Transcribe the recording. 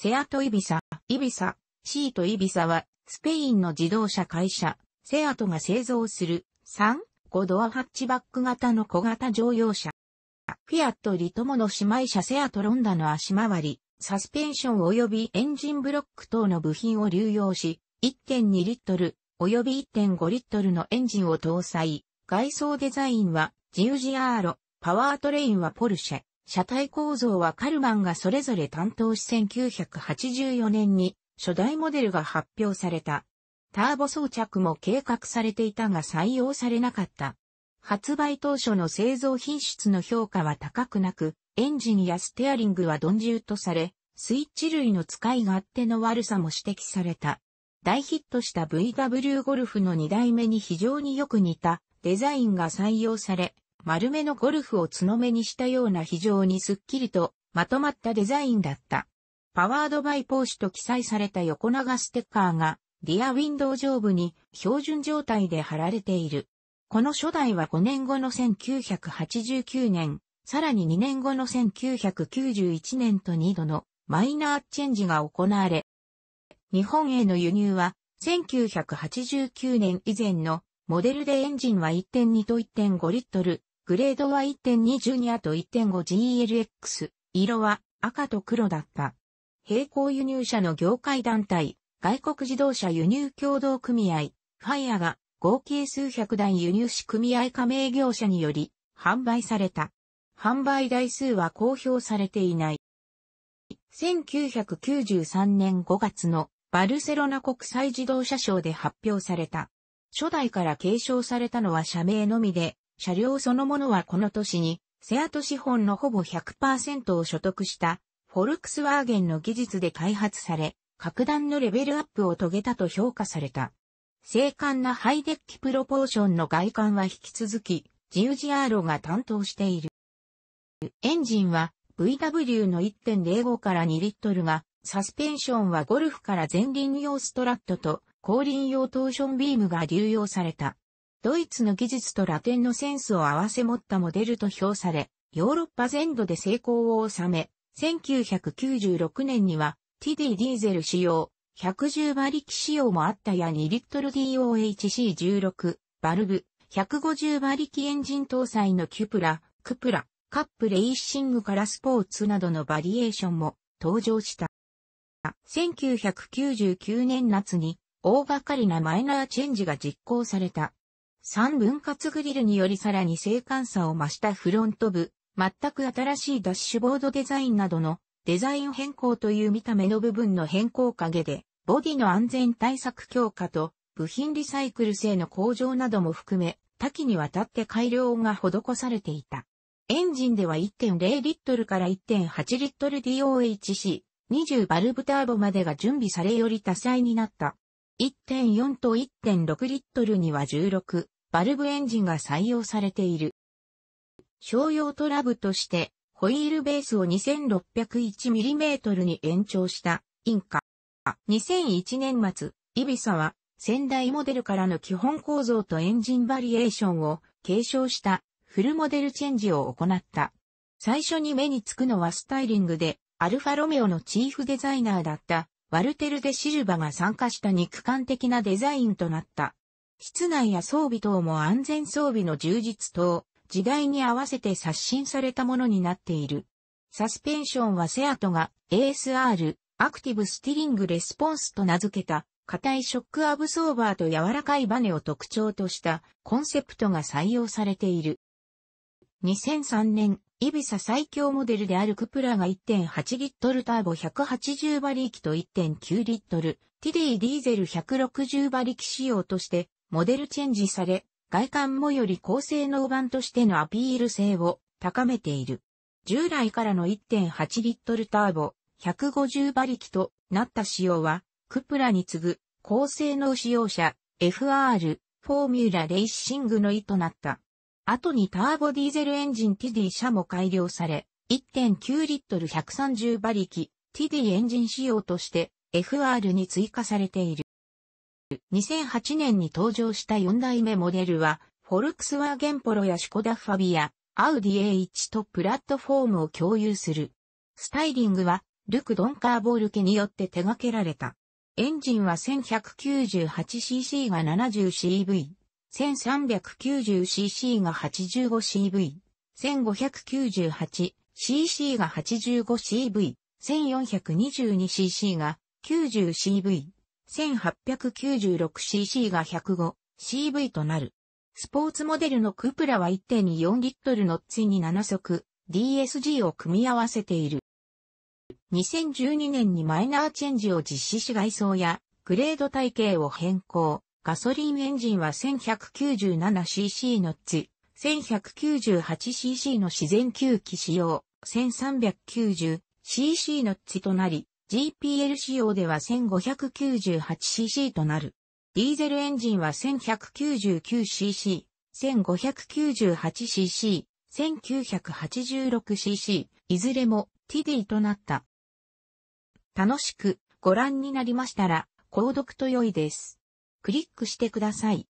セアトイビサ、イビサ、シートイビサは、スペインの自動車会社、セアトが製造する、3、5ドアハッチバック型の小型乗用車。フィアットリトモの姉妹車セアトロンダの足回り、サスペンション及びエンジンブロック等の部品を流用し、1.2リットル及び1.5リットルのエンジンを搭載。外装デザインはジウジアーロ、パワートレインはポルシェ。車体構造はカルマンがそれぞれ担当し1984年に初代モデルが発表された。ターボ装着も計画されていたが採用されなかった。発売当初の製造品質の評価は高くなく、エンジンやステアリングは鈍重とされ、スイッチ類の使い勝手の悪さも指摘された。大ヒットした VW ゴルフの2代目に非常によく似たデザインが採用され、丸めのゴルフを角目にしたような非常にスッキリとまとまったデザインだった。パワードバイポーシュと記載された横長ステッカーがディアウィンドウ上部に標準状態で貼られている。この初代は5年後の1989年、さらに2年後の1991年と2度のマイナーチェンジが行われ、日本への輸入は1989年以前のモデルでエンジンは1.2と1.5リットル、グレードは1.2ジュニアと 1.5GLX、色は赤と黒だった。並行輸入車の業界団体、外国自動車輸入協同組合、ファイアが合計数百台輸入し組合加盟業者により販売された。販売台数は公表されていない。1993年5月のバルセロナ国際自動車賞で発表された。初代から継承されたのは社名のみで、車両そのものはこの年に、セアト資本のほぼ100%を所得した、フォルクスワーゲンの技術で開発され、格段のレベルアップを遂げたと評価された。精悍なハイデッキプロポーションの外観は引き続き、ジウジアーロが担当している。エンジンは VW の1.05から2リットルが、サスペンションはゴルフから前輪用ストラットと後輪用トーションビームが流用された。ドイツの技術とラテンのセンスを併せ持ったモデルと評され、ヨーロッパ全土で成功を収め、1996年には TD ディーゼル使用、110馬力仕様もあったや2リットル DOHC16、バルブ、150馬力エンジン搭載のキュプラ、クプラ、カップレイシングからスポーツなどのバリエーションも登場した。1999年夏に大掛かりなマイナーチェンジが実行された。三分割グリルによりさらに精悍さを増したフロント部、全く新しいダッシュボードデザインなどのデザイン変更という見た目の部分の変更影で、ボディの安全対策強化と部品リサイクル性の向上なども含め、多岐にわたって改良が施されていた。エンジンでは1.0リットルから1.8リットル DOHC、20バルブターボまでが準備されより多彩になった1.4と1.6リットルには16バルブエンジンが採用されている。商用トラブとしてホイールベースを 2601mm に延長したインカ。2001年末、イビサは先代モデルからの基本構造とエンジンバリエーションを継承したフルモデルチェンジを行った。最初に目につくのはスタイリングで、アルファロメオのチーフデザイナーだったワルテル・デ・シルバが参加した肉感的なデザインとなった。室内や装備等も安全装備の充実等、時代に合わせて刷新されたものになっている。サスペンションはセアトが ASR、アクティブスティリングレスポンスと名付けた、硬いショックアブソーバーと柔らかいバネを特徴としたコンセプトが採用されている。2003年イビサ最強モデルであるクプラが1.8リットルターボ180馬力と1.9リットル、ティディディーゼル160馬力仕様として、モデルチェンジされ、外観もより高性能版としてのアピール性を高めている。従来からの1.8リットルターボ150馬力となった仕様は、クプラに次ぐ高性能使用車 FR フォーミュラレイシングの意となった。後にターボディーゼルエンジン TD 車も改良され、1.9リットル130馬力 TD エンジン仕様として FR に追加されている。2008年に登場した4代目モデルは、フォルクスワーゲンポロやシコダファビア、アウディ A1 とプラットフォームを共有する。スタイリングは、ルク・ドンカーボール家によって手掛けられた。エンジンは 1198cc が 70CV、1390cc が 85CV、1598cc が 85CV、1422cc が 90CV、1896cc が 105CV となる。スポーツモデルのクプラは1.4リットルのついに7速 DSG を組み合わせている。2012年にマイナーチェンジを実施し外装やグレード体系を変更。ガソリンエンジンは 1197cc のうち、1198cc の自然吸気仕様、1390cc のうちとなり、GPL 仕様では 1598cc となる。ディーゼルエンジンは 1199cc、1598cc、1986cc、いずれもティィとなった。楽しくご覧になりましたら、購読と良いです。クリックしてください。